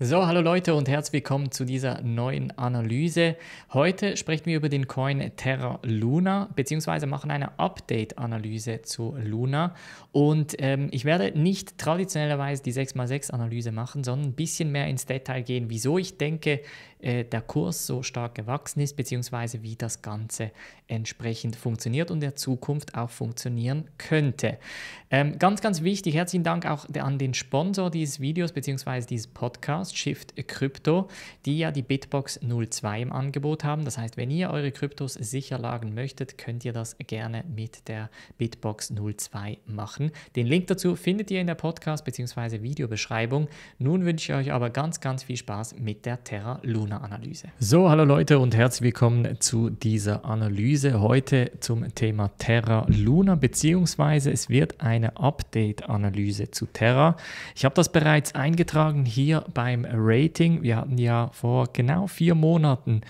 So, hallo Leute und herzlich willkommen zu dieser neuen Analyse. Heute sprechen wir über den Coin Terra Luna, beziehungsweise machen eine Update-Analyse zu Luna. Und ähm, ich werde nicht traditionellerweise die 6x6-Analyse machen, sondern ein bisschen mehr ins Detail gehen, wieso ich denke, äh, der Kurs so stark gewachsen ist, beziehungsweise wie das Ganze entsprechend funktioniert und der Zukunft auch funktionieren könnte. Ähm, ganz, ganz wichtig, herzlichen Dank auch an den Sponsor dieses Videos, beziehungsweise dieses Podcasts. Podcast Shift Crypto, die ja die Bitbox 02 im Angebot haben. Das heißt, wenn ihr eure Kryptos sicher lagern möchtet, könnt ihr das gerne mit der Bitbox 02 machen. Den Link dazu findet ihr in der Podcast- bzw. Videobeschreibung. Nun wünsche ich euch aber ganz, ganz viel Spaß mit der Terra Luna Analyse. So, hallo Leute und herzlich willkommen zu dieser Analyse heute zum Thema Terra Luna bzw. es wird eine Update-Analyse zu Terra. Ich habe das bereits eingetragen hier beim beim Rating. Wir hatten ja vor genau vier Monaten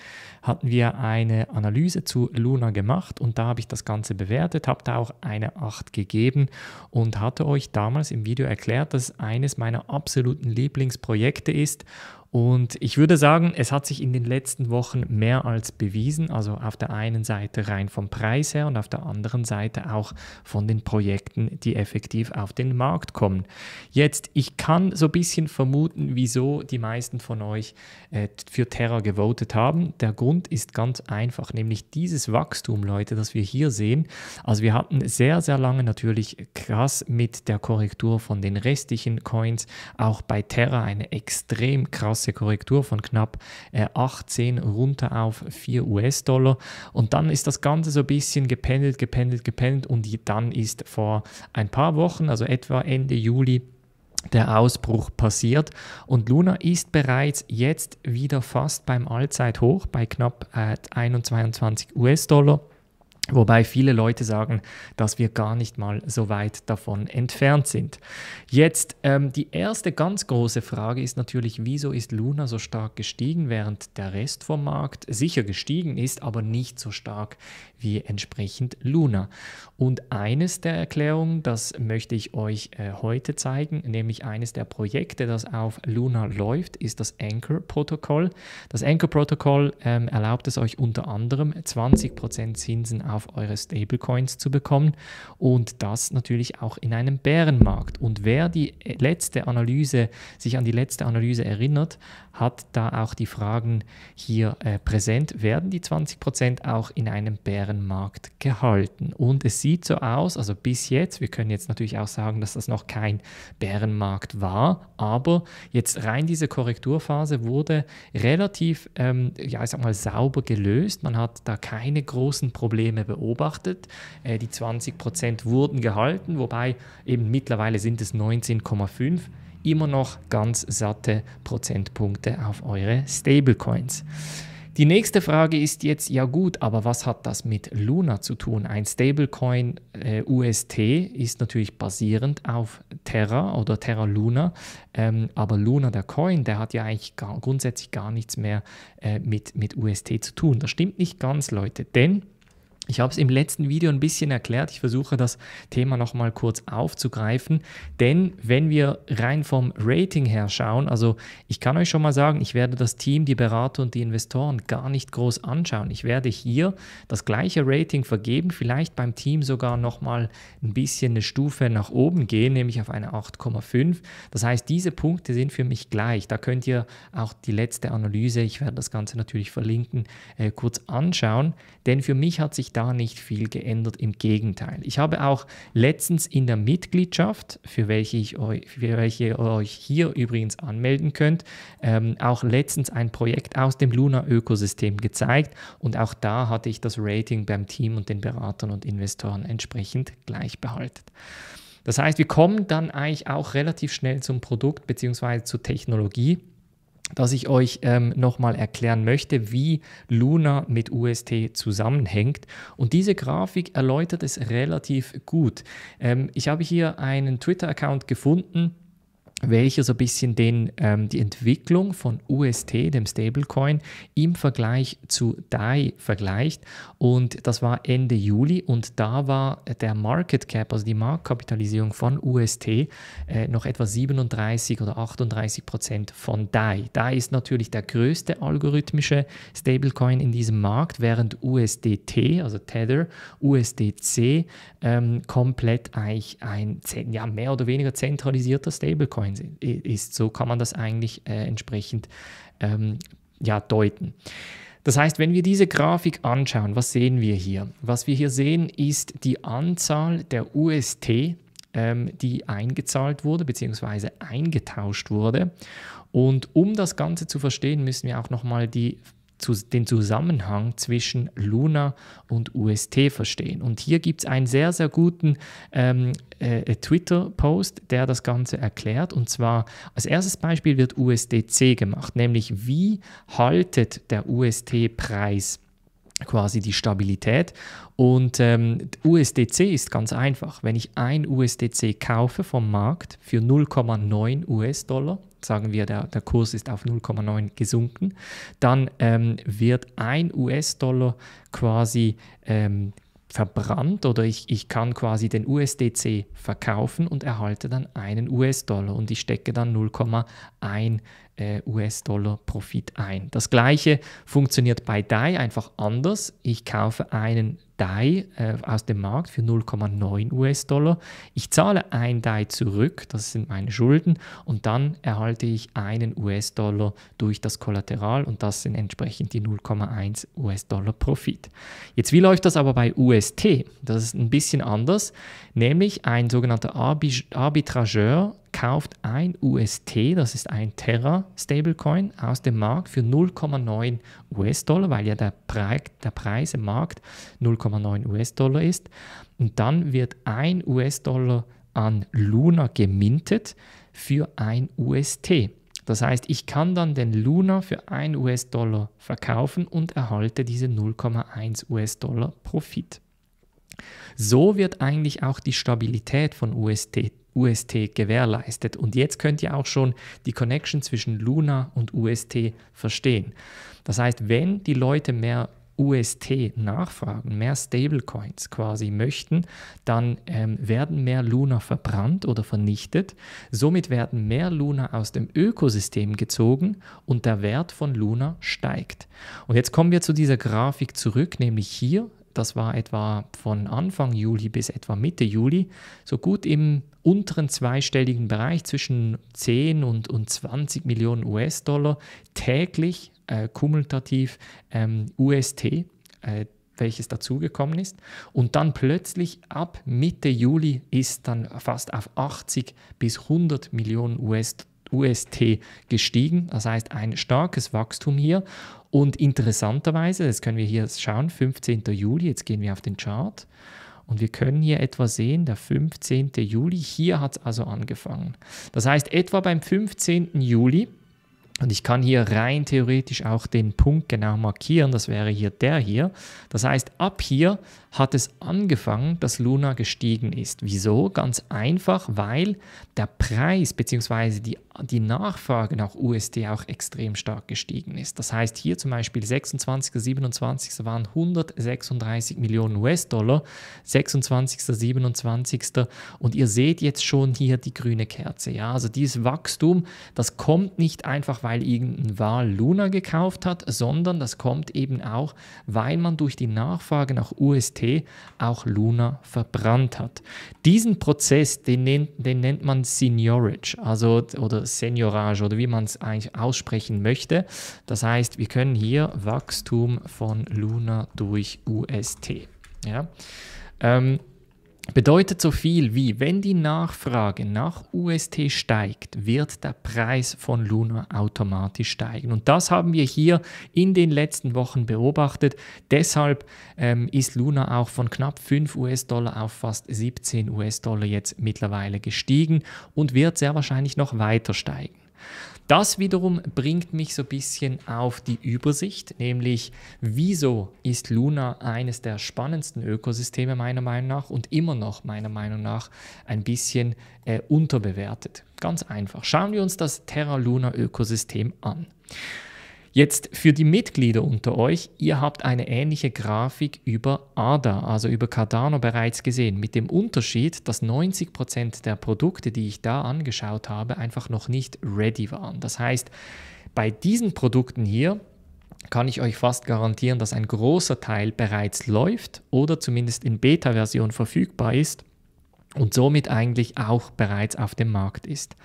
hatten wir eine Analyse zu Luna gemacht und da habe ich das Ganze bewertet, habe da auch eine 8 gegeben und hatte euch damals im Video erklärt, dass es eines meiner absoluten Lieblingsprojekte ist und ich würde sagen, es hat sich in den letzten Wochen mehr als bewiesen, also auf der einen Seite rein vom Preis her und auf der anderen Seite auch von den Projekten, die effektiv auf den Markt kommen. Jetzt, ich kann so ein bisschen vermuten, wieso die meisten von euch äh, für Terra gewotet haben. Der Grund ist ganz einfach, nämlich dieses Wachstum, Leute, das wir hier sehen. Also wir hatten sehr, sehr lange natürlich krass mit der Korrektur von den restlichen Coins, auch bei Terra eine extrem krasse krasse Korrektur von knapp 18 äh, runter auf 4 US-Dollar. Und dann ist das Ganze so ein bisschen gependelt, gependelt, gependelt. Und dann ist vor ein paar Wochen, also etwa Ende Juli, der Ausbruch passiert. Und Luna ist bereits jetzt wieder fast beim Allzeithoch bei knapp äh, 21 US-Dollar. Wobei viele Leute sagen, dass wir gar nicht mal so weit davon entfernt sind. Jetzt ähm, die erste ganz große Frage ist natürlich, wieso ist Luna so stark gestiegen, während der Rest vom Markt sicher gestiegen ist, aber nicht so stark wie entsprechend Luna. Und eines der Erklärungen, das möchte ich euch äh, heute zeigen, nämlich eines der Projekte, das auf Luna läuft, ist das Anchor-Protokoll. Das Anchor-Protokoll ähm, erlaubt es euch unter anderem 20% Zinsen auf eure Stablecoins zu bekommen und das natürlich auch in einem Bärenmarkt. Und wer die äh, letzte Analyse, sich an die letzte Analyse erinnert, hat da auch die Fragen hier äh, präsent. Werden die 20% auch in einem Bärenmarkt Bärenmarkt gehalten. Und es sieht so aus, also bis jetzt, wir können jetzt natürlich auch sagen, dass das noch kein Bärenmarkt war, aber jetzt rein diese Korrekturphase wurde relativ, ähm, ja, ich sag mal, sauber gelöst. Man hat da keine großen Probleme beobachtet. Äh, die 20% wurden gehalten, wobei eben mittlerweile sind es 19,5 immer noch ganz satte Prozentpunkte auf eure Stablecoins. Die nächste Frage ist jetzt, ja gut, aber was hat das mit Luna zu tun? Ein Stablecoin äh, UST ist natürlich basierend auf Terra oder Terra Luna, ähm, aber Luna, der Coin, der hat ja eigentlich gar, grundsätzlich gar nichts mehr äh, mit, mit UST zu tun. Das stimmt nicht ganz, Leute, denn ich habe es im letzten Video ein bisschen erklärt. Ich versuche das Thema nochmal kurz aufzugreifen. Denn wenn wir rein vom Rating her schauen, also ich kann euch schon mal sagen, ich werde das Team, die Berater und die Investoren gar nicht groß anschauen. Ich werde hier das gleiche Rating vergeben, vielleicht beim Team sogar nochmal ein bisschen eine Stufe nach oben gehen, nämlich auf eine 8,5. Das heißt, diese Punkte sind für mich gleich. Da könnt ihr auch die letzte Analyse, ich werde das Ganze natürlich verlinken, äh, kurz anschauen. Denn für mich hat sich da nicht viel geändert. Im Gegenteil. Ich habe auch letztens in der Mitgliedschaft, für welche, ich euch, für welche ihr euch hier übrigens anmelden könnt, ähm, auch letztens ein Projekt aus dem Luna-Ökosystem gezeigt. Und auch da hatte ich das Rating beim Team und den Beratern und Investoren entsprechend gleich behalten. Das heißt, wir kommen dann eigentlich auch relativ schnell zum Produkt bzw. zur Technologie dass ich euch ähm, nochmal erklären möchte, wie Luna mit UST zusammenhängt. Und diese Grafik erläutert es relativ gut. Ähm, ich habe hier einen Twitter-Account gefunden, welcher so ein bisschen den, ähm, die Entwicklung von UST, dem Stablecoin, im Vergleich zu DAI vergleicht. Und das war Ende Juli und da war der Market Cap, also die Marktkapitalisierung von UST, äh, noch etwa 37 oder 38 Prozent von DAI. DAI ist natürlich der größte algorithmische Stablecoin in diesem Markt, während USDT, also Tether, USDC, ähm, komplett eigentlich ein ja, mehr oder weniger zentralisierter Stablecoin 9 ist. So kann man das eigentlich äh, entsprechend ähm, ja, deuten. Das heißt, wenn wir diese Grafik anschauen, was sehen wir hier? Was wir hier sehen, ist die Anzahl der UST, ähm, die eingezahlt wurde bzw. eingetauscht wurde. Und um das Ganze zu verstehen, müssen wir auch nochmal die den Zusammenhang zwischen Luna und UST verstehen. Und hier gibt es einen sehr, sehr guten ähm, äh, Twitter-Post, der das Ganze erklärt. Und zwar als erstes Beispiel wird USDC gemacht, nämlich wie haltet der UST-Preis quasi die Stabilität. Und ähm, USDC ist ganz einfach. Wenn ich ein USDC kaufe vom Markt für 0,9 US-Dollar, sagen wir, der, der Kurs ist auf 0,9 gesunken, dann ähm, wird ein US-Dollar quasi ähm, verbrannt oder ich, ich kann quasi den USDC verkaufen und erhalte dann einen US-Dollar und ich stecke dann 0,1 äh, US-Dollar Profit ein. Das gleiche funktioniert bei DAI einfach anders. Ich kaufe einen DAI äh, aus dem Markt für 0,9 US-Dollar. Ich zahle ein DAI zurück, das sind meine Schulden, und dann erhalte ich einen US-Dollar durch das Kollateral und das sind entsprechend die 0,1 US-Dollar Profit. Jetzt, wie läuft das aber bei UST? Das ist ein bisschen anders, nämlich ein sogenannter Arbitrageur kauft ein UST, das ist ein Terra Stablecoin, aus dem Markt für 0,9 US-Dollar, weil ja der, Pre der Preis im Markt 0,9 1,9 US-Dollar ist. Und dann wird ein US-Dollar an Luna gemintet für ein UST. Das heißt, ich kann dann den Luna für 1 US-Dollar verkaufen und erhalte diese 0,1 US-Dollar Profit. So wird eigentlich auch die Stabilität von UST, UST gewährleistet. Und jetzt könnt ihr auch schon die Connection zwischen Luna und UST verstehen. Das heißt, wenn die Leute mehr UST nachfragen, mehr Stablecoins quasi möchten, dann ähm, werden mehr Luna verbrannt oder vernichtet. Somit werden mehr Luna aus dem Ökosystem gezogen und der Wert von Luna steigt. Und jetzt kommen wir zu dieser Grafik zurück, nämlich hier das war etwa von Anfang Juli bis etwa Mitte Juli, so gut im unteren zweistelligen Bereich zwischen 10 und, und 20 Millionen US-Dollar täglich äh, kumulativ ähm, UST, äh, welches dazugekommen ist. Und dann plötzlich ab Mitte Juli ist dann fast auf 80 bis 100 Millionen US-Dollar UST gestiegen. Das heißt ein starkes Wachstum hier. Und interessanterweise, das können wir hier schauen, 15. Juli, jetzt gehen wir auf den Chart. Und wir können hier etwa sehen, der 15. Juli, hier hat es also angefangen. Das heißt, etwa beim 15. Juli, und ich kann hier rein theoretisch auch den Punkt genau markieren, das wäre hier der hier. Das heißt, ab hier hat es angefangen, dass Luna gestiegen ist. Wieso? Ganz einfach, weil der Preis bzw. Die, die Nachfrage nach USD auch extrem stark gestiegen ist. Das heißt, hier zum Beispiel 26. 27. waren 136 Millionen US-Dollar, 26. 27. und ihr seht jetzt schon hier die grüne Kerze. Ja, also dieses Wachstum, das kommt nicht einfach, weil irgendein Wal Luna gekauft hat, sondern das kommt eben auch, weil man durch die Nachfrage nach USD LST auch Luna verbrannt hat. Diesen Prozess, den nennt, den nennt man Seniorage, also oder Seniorage oder wie man es eigentlich aussprechen möchte. Das heißt, wir können hier Wachstum von Luna durch UST. Ja. Ähm, bedeutet so viel wie, wenn die Nachfrage nach UST steigt, wird der Preis von Luna automatisch steigen. Und das haben wir hier in den letzten Wochen beobachtet. Deshalb ähm, ist Luna auch von knapp 5 US-Dollar auf fast 17 US-Dollar jetzt mittlerweile gestiegen und wird sehr wahrscheinlich noch weiter steigen. Das wiederum bringt mich so ein bisschen auf die Übersicht, nämlich wieso ist Luna eines der spannendsten Ökosysteme meiner Meinung nach und immer noch meiner Meinung nach ein bisschen äh, unterbewertet. Ganz einfach. Schauen wir uns das Terra Luna Ökosystem an. Jetzt für die Mitglieder unter euch, ihr habt eine ähnliche Grafik über ADA, also über Cardano bereits gesehen, mit dem Unterschied, dass 90% Prozent der Produkte, die ich da angeschaut habe, einfach noch nicht ready waren. Das heißt, bei diesen Produkten hier kann ich euch fast garantieren, dass ein großer Teil bereits läuft oder zumindest in Beta-Version verfügbar ist und somit eigentlich auch bereits auf dem Markt ist.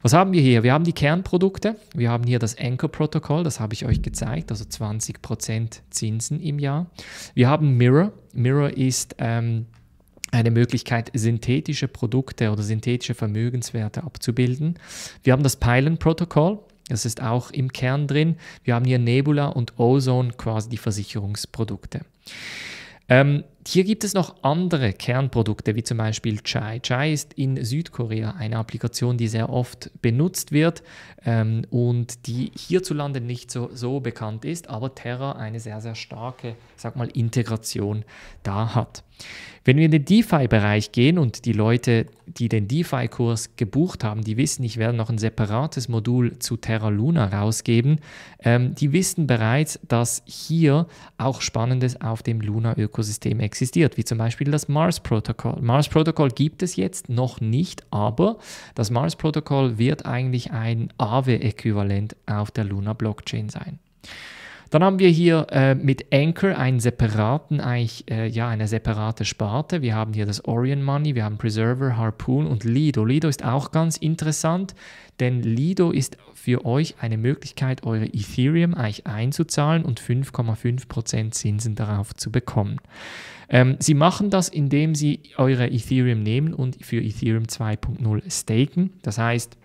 Was haben wir hier? Wir haben die Kernprodukte. Wir haben hier das Anchor-Protokoll, das habe ich euch gezeigt, also 20% Zinsen im Jahr. Wir haben Mirror. Mirror ist ähm, eine Möglichkeit, synthetische Produkte oder synthetische Vermögenswerte abzubilden. Wir haben das Pylon-Protokoll. Das ist auch im Kern drin. Wir haben hier Nebula und Ozone, quasi die Versicherungsprodukte. Ähm, hier gibt es noch andere Kernprodukte, wie zum Beispiel Chai. Chai ist in Südkorea eine Applikation, die sehr oft benutzt wird ähm, und die hierzulande nicht so, so bekannt ist, aber Terra eine sehr, sehr starke, sag mal, Integration da hat. Wenn wir in den DeFi-Bereich gehen und die Leute, die den DeFi-Kurs gebucht haben, die wissen, ich werde noch ein separates Modul zu Terra Luna rausgeben, ähm, die wissen bereits, dass hier auch Spannendes auf dem Luna-Ökosystem existiert existiert, wie zum Beispiel das Mars-Protokoll. Mars-Protokoll gibt es jetzt noch nicht, aber das Mars-Protokoll wird eigentlich ein awe äquivalent auf der Luna-Blockchain sein. Dann haben wir hier äh, mit Anchor einen separaten, eigentlich, äh, ja, eine separate Sparte. Wir haben hier das Orion Money, wir haben Preserver, Harpoon und Lido. Lido ist auch ganz interessant, denn Lido ist für euch eine Möglichkeit, eure Ethereum eigentlich einzuzahlen und 5,5% Zinsen darauf zu bekommen. Ähm, sie machen das, indem sie eure Ethereum nehmen und für Ethereum 2.0 staken. Das heißt,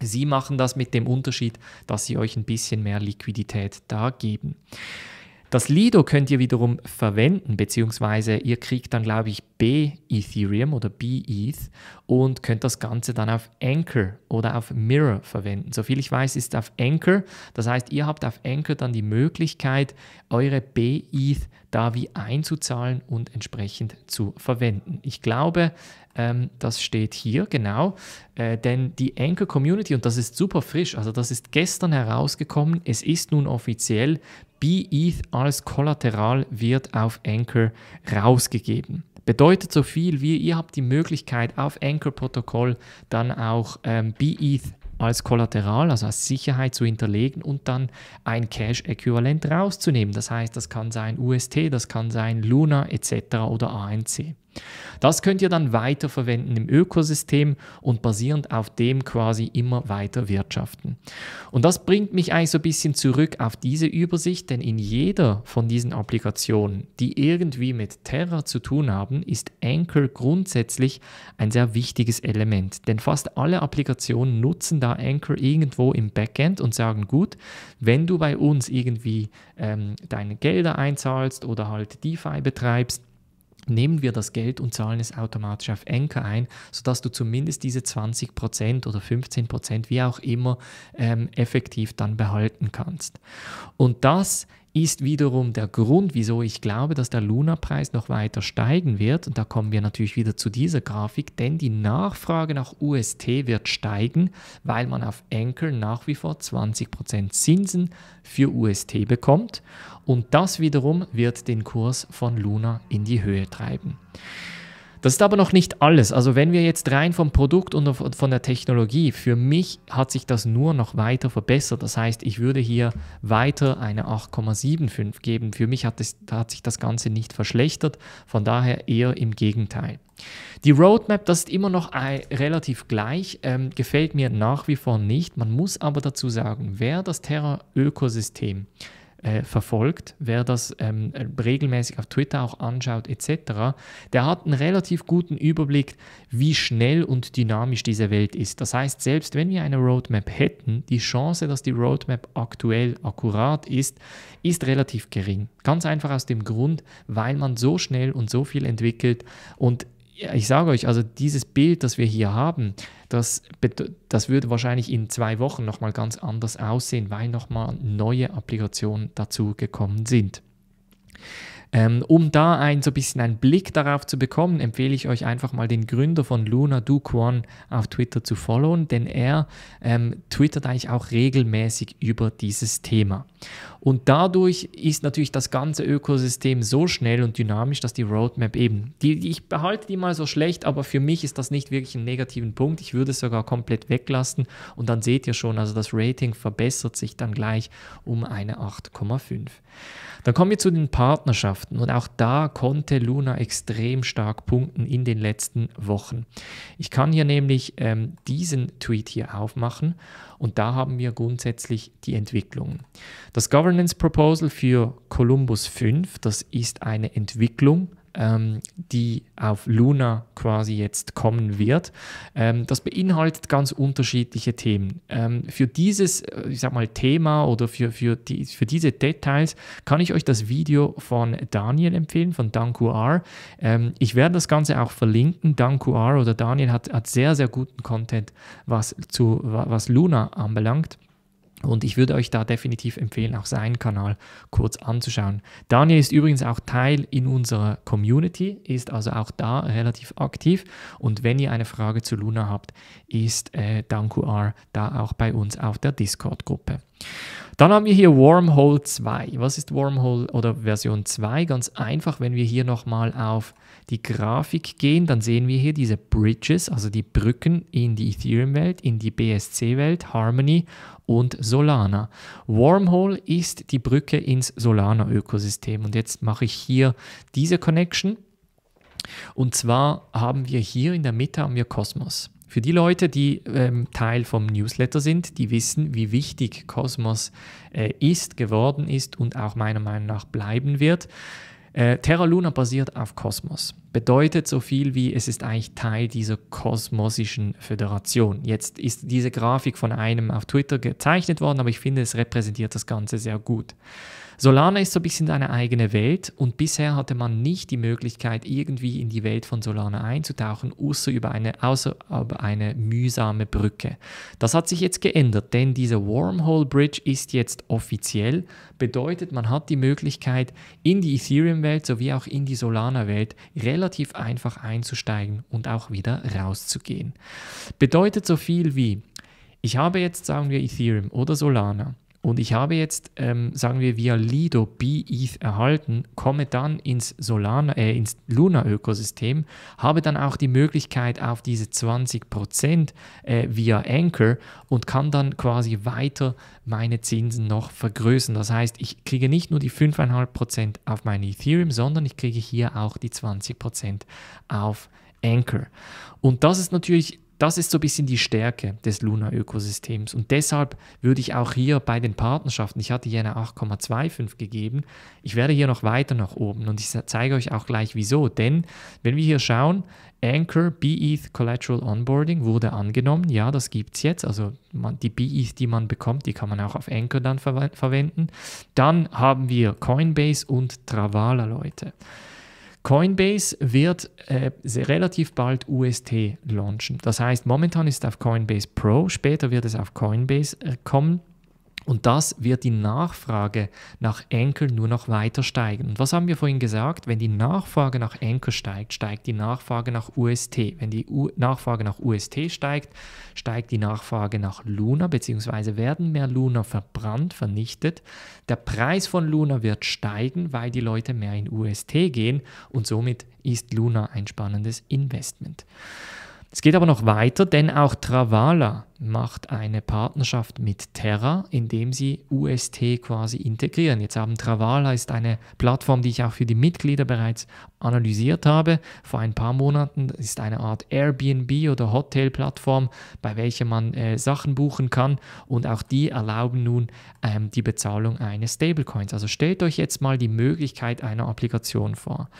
sie machen das mit dem Unterschied, dass sie euch ein bisschen mehr Liquidität dargeben. Das Lido könnt ihr wiederum verwenden, beziehungsweise ihr kriegt dann, glaube ich, B-Ethereum oder B-ETH und könnt das Ganze dann auf Anchor oder auf Mirror verwenden. Soviel ich weiß, ist auf Anchor. Das heißt, ihr habt auf Anchor dann die Möglichkeit, eure B-ETH da wie einzuzahlen und entsprechend zu verwenden. Ich glaube, ähm, das steht hier genau, äh, denn die Anchor Community, und das ist super frisch, also das ist gestern herausgekommen, es ist nun offiziell, BETH als Kollateral wird auf Anchor rausgegeben. Bedeutet so viel wie, ihr habt die Möglichkeit auf Anchor-Protokoll dann auch ähm, BETH als Kollateral, also als Sicherheit zu hinterlegen und dann ein Cash-Äquivalent rauszunehmen. Das heißt, das kann sein UST, das kann sein Luna etc. oder ANC. Das könnt ihr dann weiterverwenden im Ökosystem und basierend auf dem quasi immer weiter wirtschaften. Und das bringt mich eigentlich so ein bisschen zurück auf diese Übersicht, denn in jeder von diesen Applikationen, die irgendwie mit Terra zu tun haben, ist Anchor grundsätzlich ein sehr wichtiges Element. Denn fast alle Applikationen nutzen da Anchor irgendwo im Backend und sagen, gut, wenn du bei uns irgendwie ähm, deine Gelder einzahlst oder halt DeFi betreibst, nehmen wir das Geld und zahlen es automatisch auf Anker ein, sodass du zumindest diese 20% oder 15%, wie auch immer, ähm, effektiv dann behalten kannst. Und das ist wiederum der Grund, wieso ich glaube, dass der Luna-Preis noch weiter steigen wird. Und da kommen wir natürlich wieder zu dieser Grafik, denn die Nachfrage nach UST wird steigen, weil man auf Anchor nach wie vor 20% Zinsen für UST bekommt. Und das wiederum wird den Kurs von Luna in die Höhe treiben. Das ist aber noch nicht alles. Also wenn wir jetzt rein vom Produkt und von der Technologie, für mich hat sich das nur noch weiter verbessert. Das heißt, ich würde hier weiter eine 8,75 geben. Für mich hat, das, hat sich das Ganze nicht verschlechtert. Von daher eher im Gegenteil. Die Roadmap, das ist immer noch relativ gleich, ähm, gefällt mir nach wie vor nicht. Man muss aber dazu sagen, wer das Terra-Ökosystem äh, verfolgt, wer das ähm, regelmäßig auf Twitter auch anschaut etc., der hat einen relativ guten Überblick, wie schnell und dynamisch diese Welt ist. Das heißt, selbst wenn wir eine Roadmap hätten, die Chance, dass die Roadmap aktuell akkurat ist, ist relativ gering. Ganz einfach aus dem Grund, weil man so schnell und so viel entwickelt und ich sage euch, also dieses Bild, das wir hier haben, das, das würde wahrscheinlich in zwei Wochen nochmal ganz anders aussehen, weil nochmal neue Applikationen dazu gekommen sind ähm, um da ein, so ein bisschen einen Blick darauf zu bekommen, empfehle ich euch einfach mal den Gründer von Luna, Duquan auf Twitter zu followen, denn er ähm, twittert eigentlich auch regelmäßig über dieses Thema. Und dadurch ist natürlich das ganze Ökosystem so schnell und dynamisch, dass die Roadmap eben, die, ich behalte die mal so schlecht, aber für mich ist das nicht wirklich ein negativen Punkt. Ich würde es sogar komplett weglassen und dann seht ihr schon, also das Rating verbessert sich dann gleich um eine 8,5. Dann kommen wir zu den Partnerschaften und auch da konnte Luna extrem stark punkten in den letzten Wochen. Ich kann hier nämlich ähm, diesen Tweet hier aufmachen und da haben wir grundsätzlich die Entwicklung. Das Governance Proposal für Columbus 5, das ist eine Entwicklung ähm, die auf Luna quasi jetzt kommen wird. Ähm, das beinhaltet ganz unterschiedliche Themen. Ähm, für dieses, äh, ich sag mal, Thema oder für, für, die, für diese Details kann ich euch das Video von Daniel empfehlen, von DanQR. Ähm, ich werde das Ganze auch verlinken. DanQR oder Daniel hat, hat sehr, sehr guten Content, was, zu, was Luna anbelangt. Und ich würde euch da definitiv empfehlen, auch seinen Kanal kurz anzuschauen. Daniel ist übrigens auch Teil in unserer Community, ist also auch da relativ aktiv. Und wenn ihr eine Frage zu Luna habt, ist äh, DanQR da auch bei uns auf der Discord-Gruppe. Dann haben wir hier Wormhole 2. Was ist Wormhole oder Version 2? Ganz einfach, wenn wir hier nochmal auf die Grafik gehen, dann sehen wir hier diese Bridges, also die Brücken in die Ethereum-Welt, in die BSC-Welt, Harmony und Solana. Wormhole ist die Brücke ins Solana-Ökosystem. Und jetzt mache ich hier diese Connection. Und zwar haben wir hier in der Mitte haben wir Kosmos. Für die Leute, die ähm, Teil vom Newsletter sind, die wissen, wie wichtig Kosmos äh, ist, geworden ist und auch meiner Meinung nach bleiben wird. Äh, Terra Luna basiert auf Kosmos. Bedeutet so viel wie, es ist eigentlich Teil dieser kosmosischen Föderation. Jetzt ist diese Grafik von einem auf Twitter gezeichnet worden, aber ich finde, es repräsentiert das Ganze sehr gut. Solana ist so ein bisschen eine eigene Welt und bisher hatte man nicht die Möglichkeit, irgendwie in die Welt von Solana einzutauchen, außer über eine, außer über eine mühsame Brücke. Das hat sich jetzt geändert, denn diese Wormhole Bridge ist jetzt offiziell, bedeutet, man hat die Möglichkeit, in die Ethereum-Welt sowie auch in die Solana-Welt relativ einfach einzusteigen und auch wieder rauszugehen. Bedeutet so viel wie, ich habe jetzt, sagen wir, Ethereum oder Solana und ich habe jetzt, ähm, sagen wir, via Lido B-ETH erhalten, komme dann ins, Solana, äh, ins Luna-Ökosystem, habe dann auch die Möglichkeit auf diese 20% äh, via Anchor und kann dann quasi weiter meine Zinsen noch vergrößern. Das heißt, ich kriege nicht nur die 5,5% auf mein Ethereum, sondern ich kriege hier auch die 20% auf Anchor. Und das ist natürlich das ist so ein bisschen die Stärke des Luna-Ökosystems. Und deshalb würde ich auch hier bei den Partnerschaften, ich hatte hier eine 8,25 gegeben, ich werde hier noch weiter nach oben und ich zeige euch auch gleich wieso. Denn wenn wir hier schauen, Anchor BETH Collateral Onboarding wurde angenommen. Ja, das gibt es jetzt. Also man, die BETH, die man bekommt, die kann man auch auf Anchor dann ver verwenden. Dann haben wir Coinbase und Travala, Leute. Coinbase wird äh, relativ bald UST launchen. Das heißt, momentan ist es auf Coinbase Pro, später wird es auf Coinbase äh, kommen. Und das wird die Nachfrage nach Enkel nur noch weiter steigen. Und was haben wir vorhin gesagt? Wenn die Nachfrage nach Enkel steigt, steigt die Nachfrage nach UST. Wenn die U Nachfrage nach UST steigt, steigt die Nachfrage nach Luna, beziehungsweise werden mehr Luna verbrannt, vernichtet. Der Preis von Luna wird steigen, weil die Leute mehr in UST gehen und somit ist Luna ein spannendes Investment. Es geht aber noch weiter, denn auch Travala macht eine Partnerschaft mit Terra, indem sie UST quasi integrieren. Jetzt haben Travala ist eine Plattform, die ich auch für die Mitglieder bereits analysiert habe. Vor ein paar Monaten ist eine Art Airbnb oder Hotel-Plattform, bei welcher man äh, Sachen buchen kann und auch die erlauben nun ähm, die Bezahlung eines Stablecoins. Also stellt euch jetzt mal die Möglichkeit einer Applikation vor.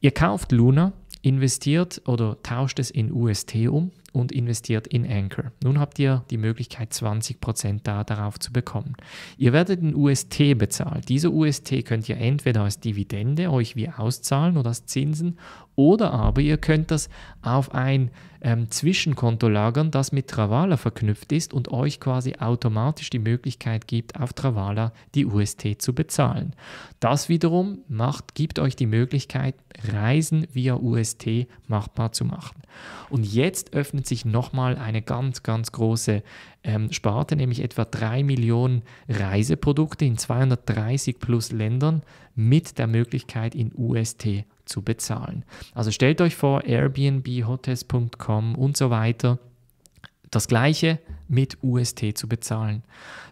Ihr kauft Luna, investiert oder tauscht es in UST um und investiert in Anchor. Nun habt ihr die Möglichkeit, 20% da darauf zu bekommen. Ihr werdet in UST bezahlt. Diese UST könnt ihr entweder als Dividende euch wie auszahlen oder als Zinsen oder aber ihr könnt das auf ein ähm, Zwischenkonto lagern, das mit Travala verknüpft ist und euch quasi automatisch die Möglichkeit gibt, auf Travala die UST zu bezahlen. Das wiederum macht, gibt euch die Möglichkeit, Reisen via UST machbar zu machen. Und jetzt öffnet sich nochmal eine ganz, ganz große ähm, Sparte, nämlich etwa 3 Millionen Reiseprodukte in 230 plus Ländern mit der Möglichkeit, in UST zu bezahlen. Also stellt euch vor, Airbnb, Hotels.com und so weiter. Das gleiche mit UST zu bezahlen.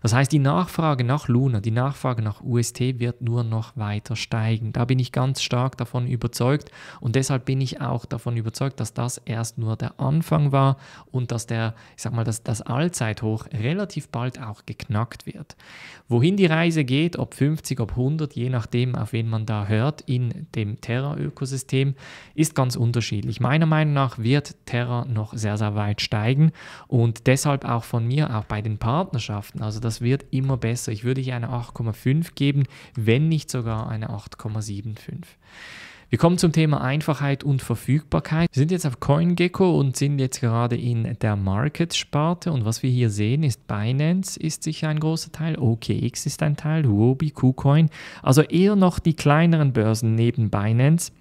Das heißt, die Nachfrage nach Luna, die Nachfrage nach UST wird nur noch weiter steigen. Da bin ich ganz stark davon überzeugt und deshalb bin ich auch davon überzeugt, dass das erst nur der Anfang war und dass der, ich sag mal, dass das Allzeithoch relativ bald auch geknackt wird. Wohin die Reise geht, ob 50, ob 100, je nachdem, auf wen man da hört, in dem Terra-Ökosystem, ist ganz unterschiedlich. Meiner Meinung nach wird Terra noch sehr, sehr weit steigen und deshalb auch auch von mir, auch bei den Partnerschaften. Also das wird immer besser. Ich würde hier eine 8,5 geben, wenn nicht sogar eine 8,75. Wir kommen zum Thema Einfachheit und Verfügbarkeit. Wir sind jetzt auf CoinGecko und sind jetzt gerade in der Market-Sparte. Und was wir hier sehen, ist Binance ist sicher ein großer Teil, OKX ist ein Teil, Huobi, KuCoin. Also eher noch die kleineren Börsen neben Binance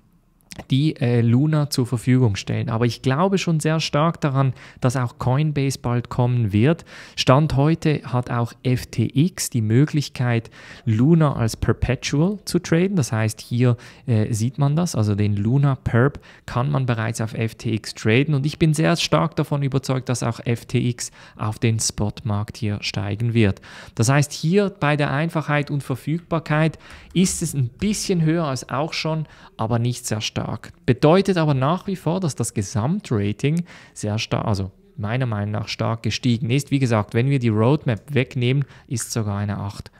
die äh, Luna zur Verfügung stellen. Aber ich glaube schon sehr stark daran, dass auch Coinbase bald kommen wird. Stand heute hat auch FTX die Möglichkeit, Luna als Perpetual zu traden. Das heißt, hier äh, sieht man das, also den Luna Perp kann man bereits auf FTX traden. Und ich bin sehr stark davon überzeugt, dass auch FTX auf den Spotmarkt hier steigen wird. Das heißt, hier bei der Einfachheit und Verfügbarkeit ist es ein bisschen höher als auch schon, aber nicht sehr stark stark. Bedeutet aber nach wie vor, dass das Gesamtrating sehr stark, also meiner Meinung nach stark gestiegen ist. Wie gesagt, wenn wir die Roadmap wegnehmen, ist sogar eine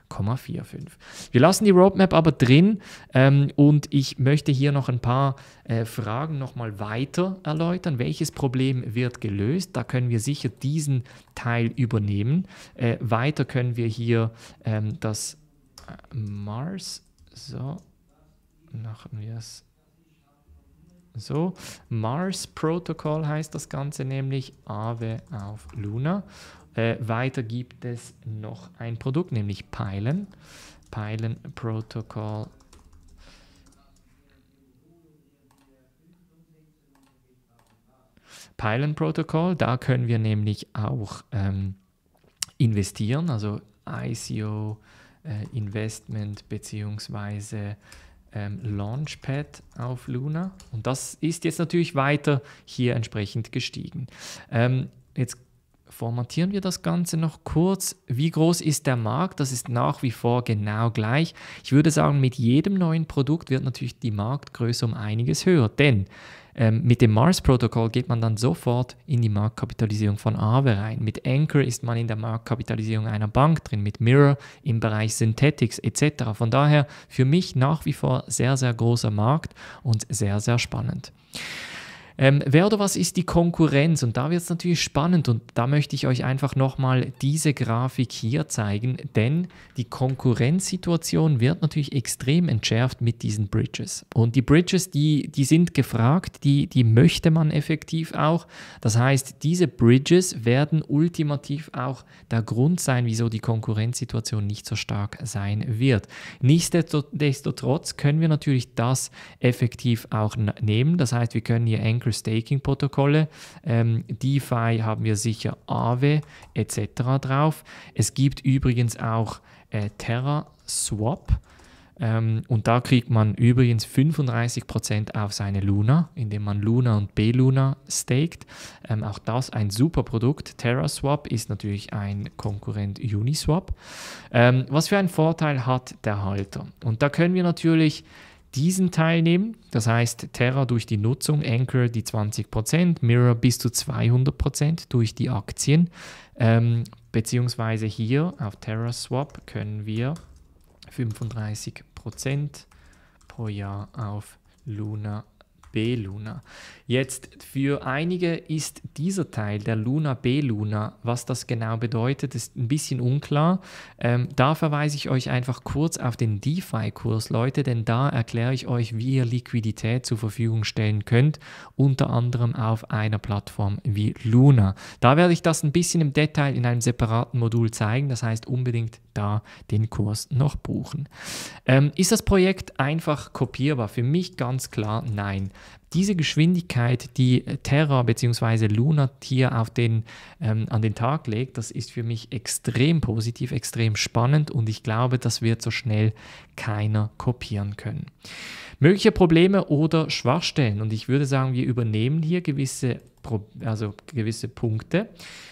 8,45. Wir lassen die Roadmap aber drin ähm, und ich möchte hier noch ein paar äh, Fragen nochmal weiter erläutern. Welches Problem wird gelöst? Da können wir sicher diesen Teil übernehmen. Äh, weiter können wir hier ähm, das äh, Mars, so, machen wir es so, Mars Protocol heißt das Ganze nämlich Aave auf Luna. Äh, weiter gibt es noch ein Produkt, nämlich Pylon. Pylon Protocol Pylon Protocol. Da können wir nämlich auch ähm, investieren, also ICO äh, Investment beziehungsweise ähm, Launchpad auf Luna. Und das ist jetzt natürlich weiter hier entsprechend gestiegen. Ähm, jetzt formatieren wir das Ganze noch kurz. Wie groß ist der Markt? Das ist nach wie vor genau gleich. Ich würde sagen, mit jedem neuen Produkt wird natürlich die Marktgröße um einiges höher, denn ähm, mit dem Mars-Protokoll geht man dann sofort in die Marktkapitalisierung von Aave rein. Mit Anchor ist man in der Marktkapitalisierung einer Bank drin, mit Mirror im Bereich Synthetics etc. Von daher für mich nach wie vor sehr, sehr großer Markt und sehr, sehr spannend. Ähm, wer oder was ist die Konkurrenz? Und da wird es natürlich spannend und da möchte ich euch einfach nochmal diese Grafik hier zeigen, denn die Konkurrenzsituation wird natürlich extrem entschärft mit diesen Bridges. Und die Bridges, die, die sind gefragt, die, die möchte man effektiv auch. Das heißt, diese Bridges werden ultimativ auch der Grund sein, wieso die Konkurrenzsituation nicht so stark sein wird. Nichtsdestotrotz können wir natürlich das effektiv auch nehmen. Das heißt, wir können hier Anchor Local Staking Protokolle. Ähm, DeFi haben wir sicher Aave etc. drauf. Es gibt übrigens auch äh, Terra Swap. Ähm, und da kriegt man übrigens 35% auf seine Luna, indem man Luna und B-Luna staked. Ähm, auch das ein super Produkt. TerraSwap ist natürlich ein Konkurrent Uniswap. Ähm, was für einen Vorteil hat der Halter? Und da können wir natürlich diesen Teil nehmen. Das heißt, Terra durch die Nutzung, Anchor die 20%, Mirror bis zu 200% durch die Aktien. Ähm, beziehungsweise hier auf Terra Swap können wir 35% pro Jahr auf Luna B Luna. Jetzt, für einige ist dieser Teil der Luna B-Luna, was das genau bedeutet, ist ein bisschen unklar. Ähm, da verweise ich euch einfach kurz auf den DeFi-Kurs, Leute, denn da erkläre ich euch, wie ihr Liquidität zur Verfügung stellen könnt, unter anderem auf einer Plattform wie Luna. Da werde ich das ein bisschen im Detail in einem separaten Modul zeigen, das heißt unbedingt da den Kurs noch buchen. Ähm, ist das Projekt einfach kopierbar? Für mich ganz klar nein. Diese Geschwindigkeit, die äh, Terra bzw. Luna hier auf den, ähm, an den Tag legt, das ist für mich extrem positiv, extrem spannend und ich glaube, das wird so schnell keiner kopieren können. Mögliche Probleme oder Schwachstellen und ich würde sagen, wir übernehmen hier gewisse also gewisse Punkte.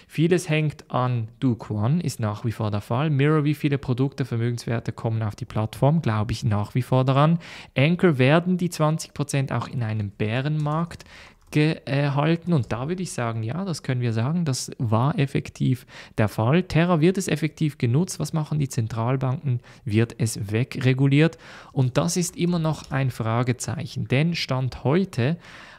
Vieles hängt an Duquan, ist nach wie vor der Fall. Mirror, wie viele Produkte, Vermögenswerte kommen auf die Plattform, glaube ich nach wie vor daran. Anchor werden die 20% auch in einem Bärenmarkt gehalten. Und da würde ich sagen, ja, das können wir sagen, das war effektiv der Fall. Terra wird es effektiv genutzt. Was machen die Zentralbanken? Wird es wegreguliert? Und das ist immer noch ein Fragezeichen, denn Stand heute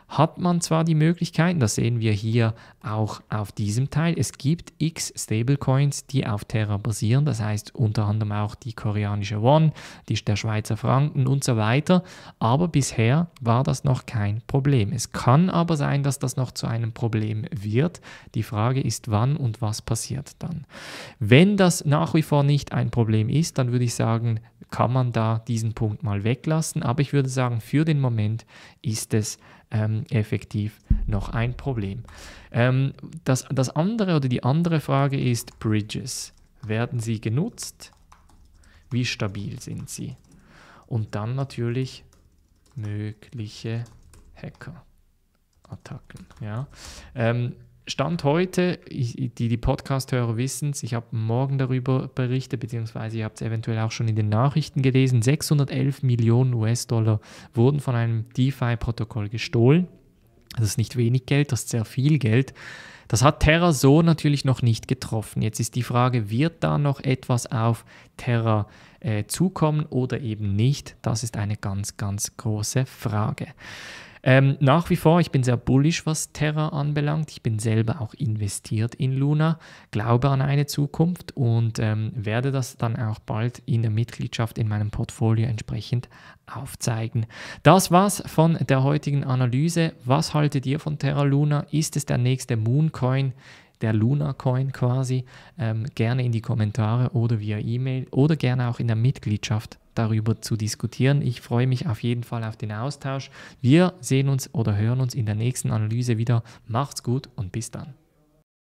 hat man zwar die Möglichkeiten, das sehen wir hier auch auf diesem Teil, es gibt x Stablecoins, die auf Terra basieren, das heißt unter anderem auch die koreanische Won, die, der Schweizer Franken und so weiter, aber bisher war das noch kein Problem. Es kann aber sein, dass das noch zu einem Problem wird. Die Frage ist, wann und was passiert dann. Wenn das nach wie vor nicht ein Problem ist, dann würde ich sagen, kann man da diesen Punkt mal weglassen, aber ich würde sagen, für den Moment ist es ähm, effektiv noch ein Problem. Ähm, das, das andere oder die andere Frage ist Bridges. Werden sie genutzt? Wie stabil sind sie? Und dann natürlich mögliche Hacker-Attacken. Ja? Ähm, Stand heute, ich, die, die Podcast-Hörer wissen es, ich habe morgen darüber berichtet, beziehungsweise ihr habt es eventuell auch schon in den Nachrichten gelesen, 611 Millionen US-Dollar wurden von einem DeFi-Protokoll gestohlen. Das ist nicht wenig Geld, das ist sehr viel Geld. Das hat Terra so natürlich noch nicht getroffen. Jetzt ist die Frage, wird da noch etwas auf Terra äh, zukommen oder eben nicht? Das ist eine ganz, ganz große Frage. Ähm, nach wie vor, ich bin sehr bullish, was Terra anbelangt. Ich bin selber auch investiert in Luna, glaube an eine Zukunft und ähm, werde das dann auch bald in der Mitgliedschaft in meinem Portfolio entsprechend aufzeigen. Das war's von der heutigen Analyse. Was haltet ihr von Terra Luna? Ist es der nächste Mooncoin? der Luna Coin quasi, ähm, gerne in die Kommentare oder via E-Mail oder gerne auch in der Mitgliedschaft darüber zu diskutieren. Ich freue mich auf jeden Fall auf den Austausch. Wir sehen uns oder hören uns in der nächsten Analyse wieder. Macht's gut und bis dann.